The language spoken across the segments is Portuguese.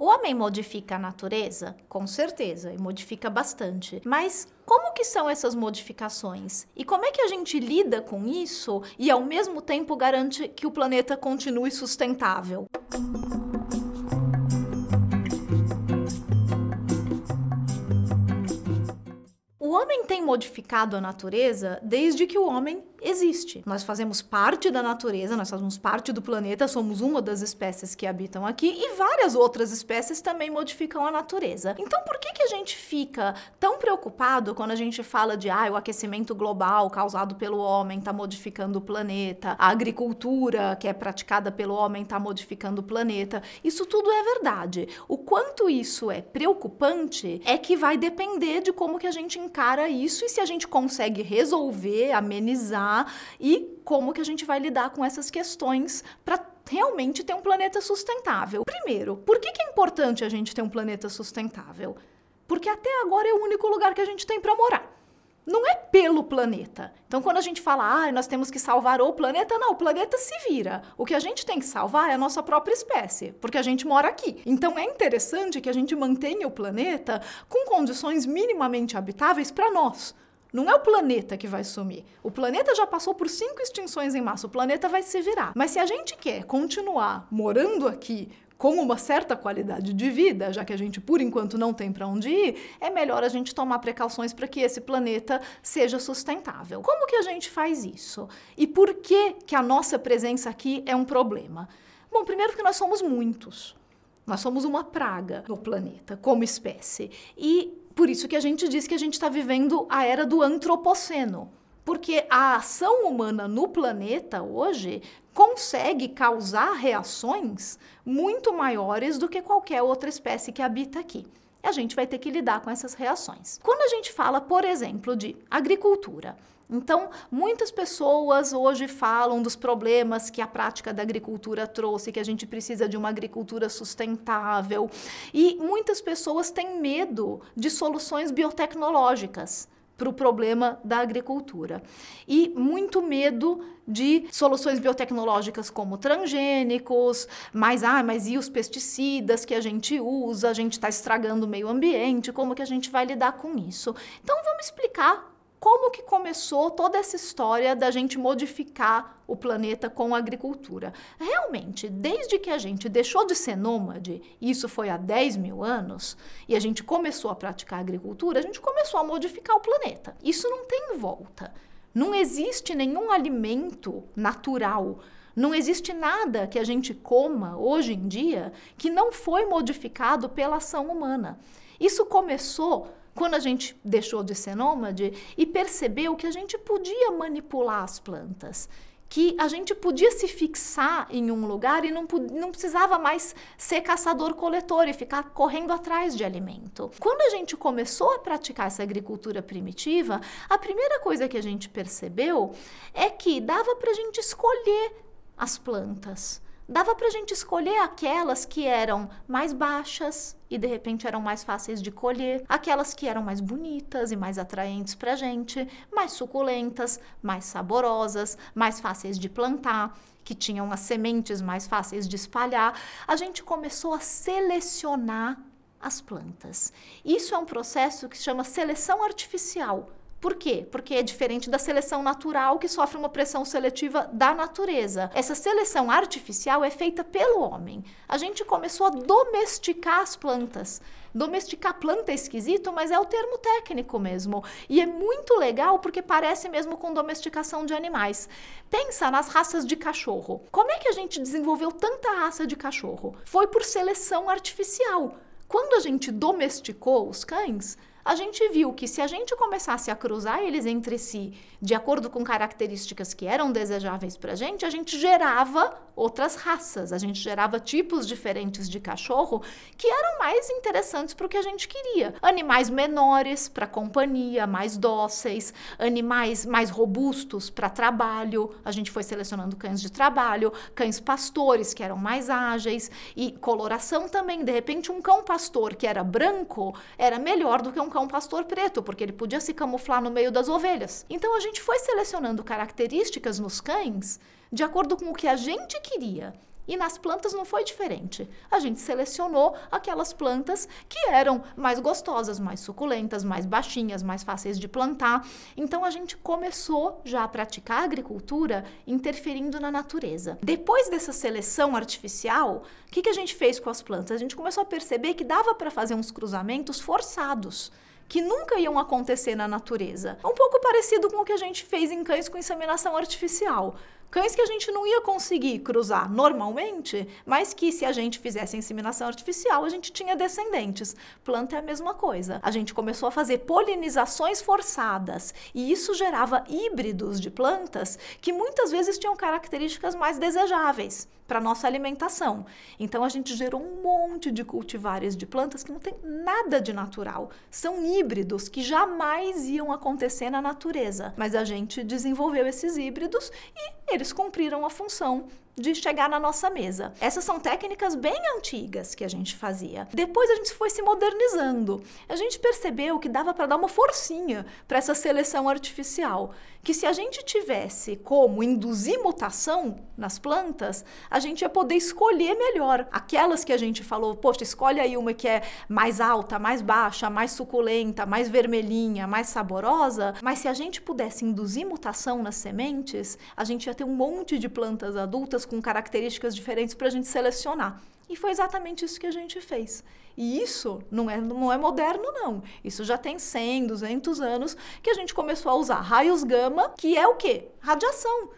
O homem modifica a natureza? Com certeza, e modifica bastante. Mas como que são essas modificações? E como é que a gente lida com isso e ao mesmo tempo garante que o planeta continue sustentável? O homem tem modificado a natureza desde que o homem existe. Nós fazemos parte da natureza, nós fazemos parte do planeta, somos uma das espécies que habitam aqui e várias outras espécies também modificam a natureza. Então por que, que a gente fica tão preocupado quando a gente fala de ah, o aquecimento global causado pelo homem está modificando o planeta, a agricultura que é praticada pelo homem está modificando o planeta? Isso tudo é verdade. O quanto isso é preocupante é que vai depender de como que a gente encara isso e se a gente consegue resolver, amenizar pensar e como que a gente vai lidar com essas questões para realmente ter um planeta sustentável. Primeiro, por que, que é importante a gente ter um planeta sustentável? Porque até agora é o único lugar que a gente tem para morar não é pelo planeta. Então, quando a gente fala, ah, nós temos que salvar o planeta, não, o planeta se vira. O que a gente tem que salvar é a nossa própria espécie, porque a gente mora aqui. Então, é interessante que a gente mantenha o planeta com condições minimamente habitáveis para nós. Não é o planeta que vai sumir. O planeta já passou por cinco extinções em massa, o planeta vai se virar. Mas se a gente quer continuar morando aqui com uma certa qualidade de vida, já que a gente por enquanto não tem para onde ir, é melhor a gente tomar precauções para que esse planeta seja sustentável. Como que a gente faz isso? E por que que a nossa presença aqui é um problema? Bom, primeiro porque nós somos muitos. Nós somos uma praga no planeta como espécie. E por isso que a gente diz que a gente está vivendo a era do antropoceno. Porque a ação humana no planeta hoje consegue causar reações muito maiores do que qualquer outra espécie que habita aqui. E a gente vai ter que lidar com essas reações. Quando a gente fala, por exemplo, de agricultura, então, muitas pessoas hoje falam dos problemas que a prática da agricultura trouxe, que a gente precisa de uma agricultura sustentável, e muitas pessoas têm medo de soluções biotecnológicas para o problema da agricultura. E muito medo de soluções biotecnológicas como transgênicos, mas, ah, mas e os pesticidas que a gente usa? A gente está estragando o meio ambiente, como que a gente vai lidar com isso? Então vamos explicar como que começou toda essa história da gente modificar o planeta com a agricultura. Realmente, desde que a gente deixou de ser nômade, isso foi há 10 mil anos, e a gente começou a praticar agricultura, a gente começou a modificar o planeta. Isso não tem volta. Não existe nenhum alimento natural não existe nada que a gente coma hoje em dia que não foi modificado pela ação humana. Isso começou quando a gente deixou de ser nômade e percebeu que a gente podia manipular as plantas, que a gente podia se fixar em um lugar e não, não precisava mais ser caçador-coletor e ficar correndo atrás de alimento. Quando a gente começou a praticar essa agricultura primitiva, a primeira coisa que a gente percebeu é que dava para a gente escolher as plantas dava para a gente escolher aquelas que eram mais baixas e de repente eram mais fáceis de colher, aquelas que eram mais bonitas e mais atraentes para a gente, mais suculentas, mais saborosas, mais fáceis de plantar, que tinham as sementes mais fáceis de espalhar. A gente começou a selecionar as plantas. Isso é um processo que se chama seleção artificial por quê? Porque é diferente da seleção natural que sofre uma pressão seletiva da natureza. Essa seleção artificial é feita pelo homem. A gente começou a domesticar as plantas. Domesticar planta é esquisito, mas é o termo técnico mesmo. E é muito legal porque parece mesmo com domesticação de animais. Pensa nas raças de cachorro. Como é que a gente desenvolveu tanta raça de cachorro? Foi por seleção artificial. Quando a gente domesticou os cães, a gente viu que se a gente começasse a cruzar eles entre si, de acordo com características que eram desejáveis para a gente, a gente gerava outras raças, a gente gerava tipos diferentes de cachorro que eram mais interessantes para o que a gente queria. Animais menores para companhia, mais dóceis, animais mais robustos para trabalho. A gente foi selecionando cães de trabalho, cães pastores que eram mais ágeis e coloração também. De repente, um cão pastor que era branco era melhor do que um é um pastor preto, porque ele podia se camuflar no meio das ovelhas. Então a gente foi selecionando características nos cães de acordo com o que a gente queria e nas plantas não foi diferente. A gente selecionou aquelas plantas que eram mais gostosas, mais suculentas, mais baixinhas, mais fáceis de plantar. Então a gente começou já a praticar a agricultura interferindo na natureza. Depois dessa seleção artificial, o que, que a gente fez com as plantas? A gente começou a perceber que dava para fazer uns cruzamentos forçados que nunca iam acontecer na natureza. Um pouco parecido com o que a gente fez em cães com inseminação artificial. Cães que a gente não ia conseguir cruzar normalmente, mas que se a gente fizesse a inseminação artificial, a gente tinha descendentes. Planta é a mesma coisa. A gente começou a fazer polinizações forçadas e isso gerava híbridos de plantas que muitas vezes tinham características mais desejáveis para nossa alimentação. Então a gente gerou um monte de cultivares de plantas que não tem nada de natural, são híbridos que jamais iam acontecer na natureza, mas a gente desenvolveu esses híbridos e eles cumpriram a função de chegar na nossa mesa. Essas são técnicas bem antigas que a gente fazia. Depois a gente foi se modernizando. A gente percebeu que dava para dar uma forcinha para essa seleção artificial, que se a gente tivesse como induzir mutação nas plantas, a gente ia poder escolher melhor aquelas que a gente falou, poxa, escolhe aí uma que é mais alta, mais baixa, mais suculenta, mais vermelhinha, mais saborosa, mas se a gente pudesse induzir mutação nas sementes, a gente ia ter um monte de plantas adultas com características diferentes para a gente selecionar. E foi exatamente isso que a gente fez. E isso não é, não é moderno, não. Isso já tem 100, 200 anos que a gente começou a usar raios gama, que é o quê? Radiação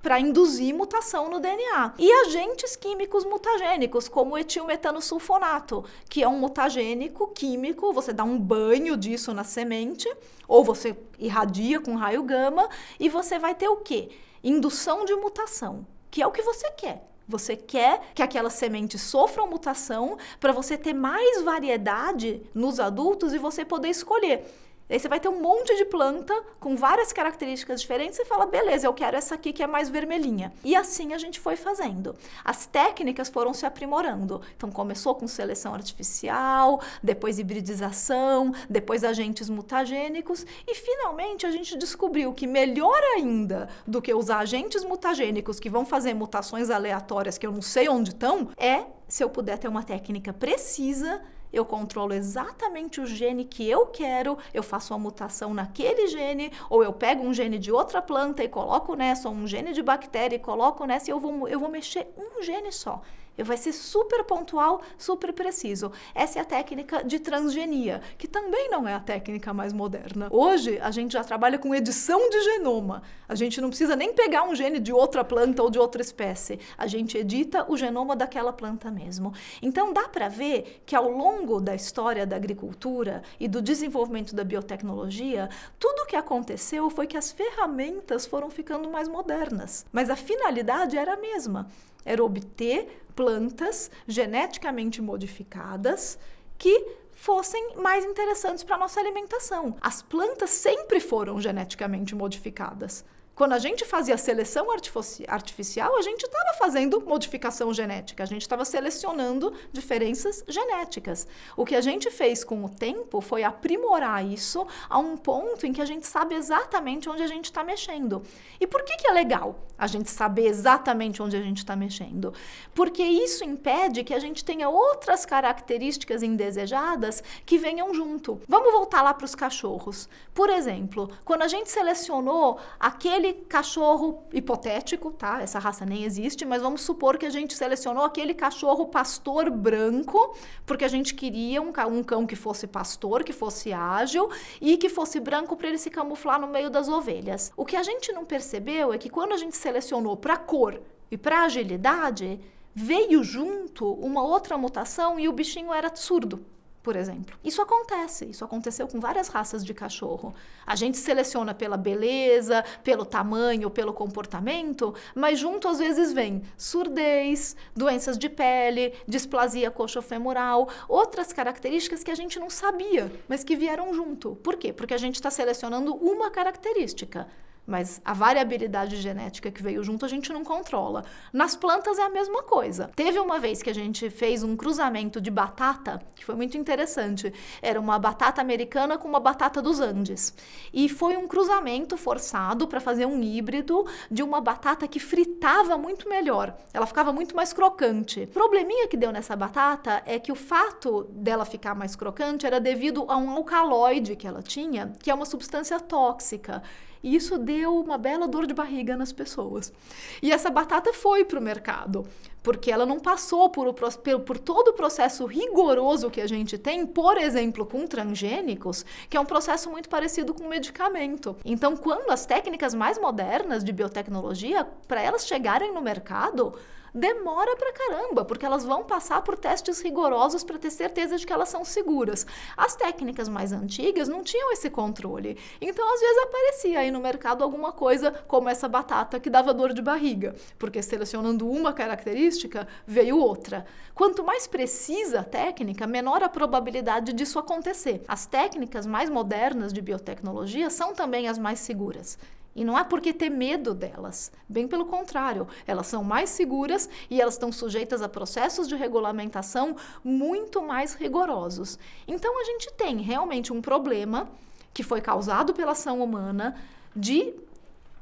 para induzir mutação no DNA. E agentes químicos mutagênicos, como o etilmetano sulfonato, que é um mutagênico químico, você dá um banho disso na semente, ou você irradia com raio gama, e você vai ter o quê? Indução de mutação que é o que você quer. Você quer que aquelas sementes sofram mutação para você ter mais variedade nos adultos e você poder escolher. Aí você vai ter um monte de planta com várias características diferentes e fala, beleza, eu quero essa aqui que é mais vermelhinha. E assim a gente foi fazendo. As técnicas foram se aprimorando. Então começou com seleção artificial, depois hibridização, depois agentes mutagênicos e finalmente a gente descobriu que melhor ainda do que usar agentes mutagênicos que vão fazer mutações aleatórias que eu não sei onde estão, é se eu puder ter uma técnica precisa eu controlo exatamente o gene que eu quero, eu faço uma mutação naquele gene, ou eu pego um gene de outra planta e coloco nessa, ou um gene de bactéria e coloco nessa, e eu vou, eu vou mexer um gene só. Vai ser super pontual, super preciso. Essa é a técnica de transgenia, que também não é a técnica mais moderna. Hoje, a gente já trabalha com edição de genoma. A gente não precisa nem pegar um gene de outra planta ou de outra espécie. A gente edita o genoma daquela planta mesmo. Então, dá para ver que ao longo da história da agricultura e do desenvolvimento da biotecnologia, tudo o que aconteceu foi que as ferramentas foram ficando mais modernas. Mas a finalidade era a mesma era obter plantas geneticamente modificadas que fossem mais interessantes para a nossa alimentação. As plantas sempre foram geneticamente modificadas. Quando a gente fazia seleção artificial, a gente estava fazendo modificação genética, a gente estava selecionando diferenças genéticas. O que a gente fez com o tempo foi aprimorar isso a um ponto em que a gente sabe exatamente onde a gente está mexendo. E por que, que é legal a gente saber exatamente onde a gente está mexendo? Porque isso impede que a gente tenha outras características indesejadas que venham junto. Vamos voltar lá para os cachorros. Por exemplo, quando a gente selecionou aquele aquele cachorro hipotético, tá? Essa raça nem existe, mas vamos supor que a gente selecionou aquele cachorro pastor branco, porque a gente queria um, um cão que fosse pastor, que fosse ágil e que fosse branco para ele se camuflar no meio das ovelhas. O que a gente não percebeu é que quando a gente selecionou para cor e para agilidade, veio junto uma outra mutação e o bichinho era surdo por exemplo. Isso acontece, isso aconteceu com várias raças de cachorro. A gente seleciona pela beleza, pelo tamanho, pelo comportamento, mas junto às vezes vem surdez, doenças de pele, displasia coxofemoral, outras características que a gente não sabia, mas que vieram junto. Por quê? Porque a gente está selecionando uma característica mas a variabilidade genética que veio junto a gente não controla. Nas plantas é a mesma coisa. Teve uma vez que a gente fez um cruzamento de batata, que foi muito interessante. Era uma batata americana com uma batata dos Andes. E foi um cruzamento forçado para fazer um híbrido de uma batata que fritava muito melhor. Ela ficava muito mais crocante. O probleminha que deu nessa batata é que o fato dela ficar mais crocante era devido a um alcaloide que ela tinha, que é uma substância tóxica e isso deu uma bela dor de barriga nas pessoas. E essa batata foi para o mercado, porque ela não passou por, o, por, todo o processo rigoroso que a gente tem, por exemplo, com transgênicos, que é um processo muito parecido com medicamento. Então, quando as técnicas mais modernas de biotecnologia, para elas chegarem no mercado, demora pra caramba, porque elas vão passar por testes rigorosos para ter certeza de que elas são seguras. As técnicas mais antigas não tinham esse controle. Então, às vezes aparecia aí no mercado alguma coisa como essa batata que dava dor de barriga, porque selecionando uma característica, veio outra. Quanto mais precisa a técnica, menor a probabilidade disso acontecer. As técnicas mais modernas de biotecnologia são também as mais seguras. E não há por que ter medo delas. Bem pelo contrário, elas são mais seguras e elas estão sujeitas a processos de regulamentação muito mais rigorosos. Então a gente tem realmente um problema que foi causado pela ação humana de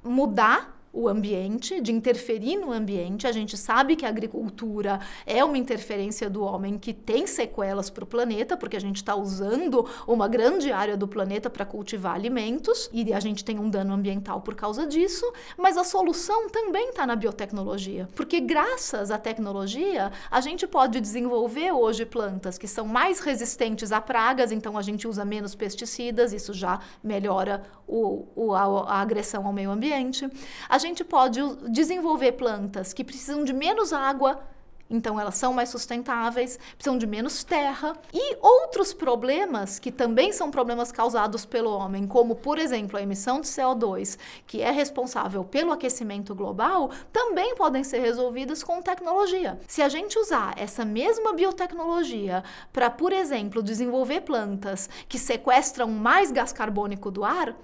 mudar o ambiente, de interferir no ambiente. A gente sabe que a agricultura é uma interferência do homem que tem sequelas para o planeta, porque a gente está usando uma grande área do planeta para cultivar alimentos e a gente tem um dano ambiental por causa disso. Mas a solução também está na biotecnologia, porque graças à tecnologia a gente pode desenvolver hoje plantas que são mais resistentes a pragas, então a gente usa menos pesticidas, isso já melhora o, o a, a, agressão ao meio ambiente. A gente pode desenvolver plantas que precisam de menos água, então elas são mais sustentáveis, precisam de menos terra e outros problemas que também são problemas causados pelo homem, como por exemplo a emissão de CO2, que é responsável pelo aquecimento global, também podem ser resolvidos com tecnologia. Se a gente usar essa mesma biotecnologia para, por exemplo, desenvolver plantas que sequestram mais gás carbônico do ar,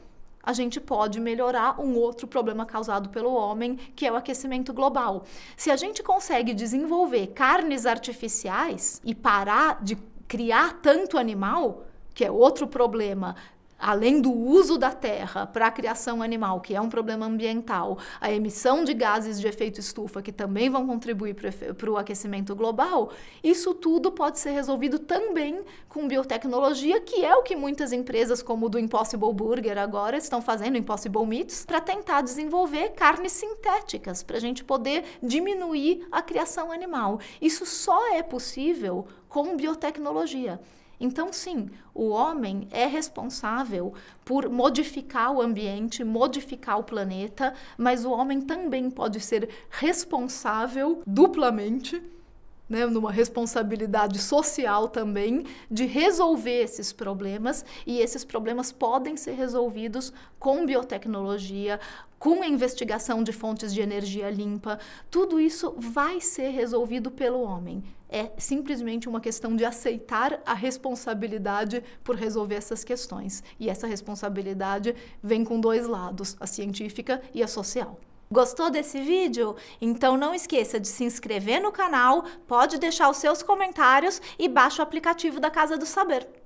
a gente pode melhorar um outro problema causado pelo homem, que é o aquecimento global. Se a gente consegue desenvolver carnes artificiais e parar de criar tanto animal, que é outro problema além do uso da terra para a criação animal, que é um problema ambiental, a emissão de gases de efeito estufa, que também vão contribuir para o aquecimento global, isso tudo pode ser resolvido também com biotecnologia, que é o que muitas empresas, como o do Impossible Burger agora, estão fazendo, Impossible Meats, para tentar desenvolver carnes sintéticas, para a gente poder diminuir a criação animal. Isso só é possível com biotecnologia. Então, sim, o homem é responsável por modificar o ambiente, modificar o planeta, mas o homem também pode ser responsável duplamente né, numa responsabilidade social também, de resolver esses problemas, e esses problemas podem ser resolvidos com biotecnologia, com a investigação de fontes de energia limpa. Tudo isso vai ser resolvido pelo homem é simplesmente uma questão de aceitar a responsabilidade por resolver essas questões. E essa responsabilidade vem com dois lados, a científica e a social. Gostou desse vídeo? Então não esqueça de se inscrever no canal, pode deixar os seus comentários e baixa o aplicativo da Casa do Saber.